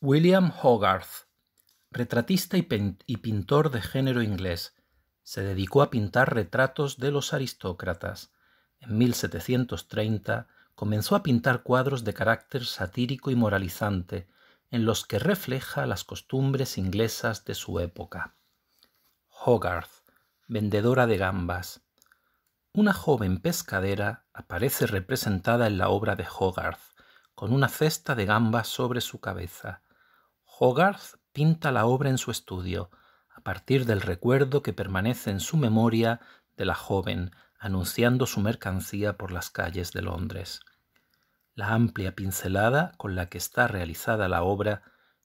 William Hogarth, retratista y, pintor de género inglés, se dedicó a pintar retratos de los aristócratas. En 1730 comenzó a pintar cuadros de carácter satírico y moralizante, en los que refleja las costumbres inglesas de su época. Hogarth, vendedora de gambas. Una joven pescadera aparece representada en la obra de Hogarth, con una cesta de gambas sobre su cabeza Hogarth pinta la obra en su estudio, a partir del recuerdo que permanece en su memoria de la joven anunciando su mercancía por las calles de Londres. La amplia pincelada con la que está realizada la obra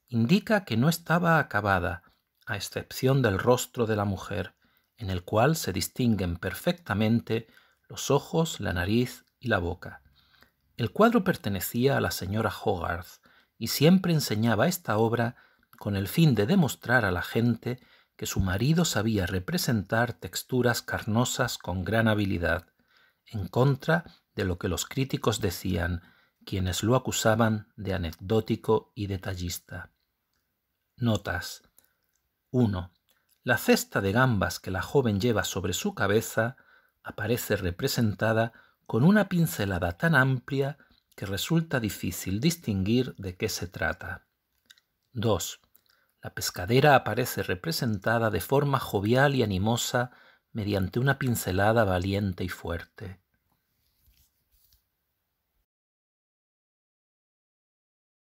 indica que no estaba acabada, a excepción del rostro de la mujer, en el cual se distinguen perfectamente los ojos, la nariz y la boca. El cuadro pertenecía a la señora Hogarth, y siempre enseñaba esta obra con el fin de demostrar a la gente que su marido sabía representar texturas carnosas con gran habilidad, en contra de lo que los críticos decían, quienes lo acusaban de anecdótico y detallista. Notas 1. La cesta de gambas que la joven lleva sobre su cabeza aparece representada con una pincelada tan amplia que resulta difícil distinguir de qué se trata. 2. La pescadera aparece representada de forma jovial y animosa mediante una pincelada valiente y fuerte.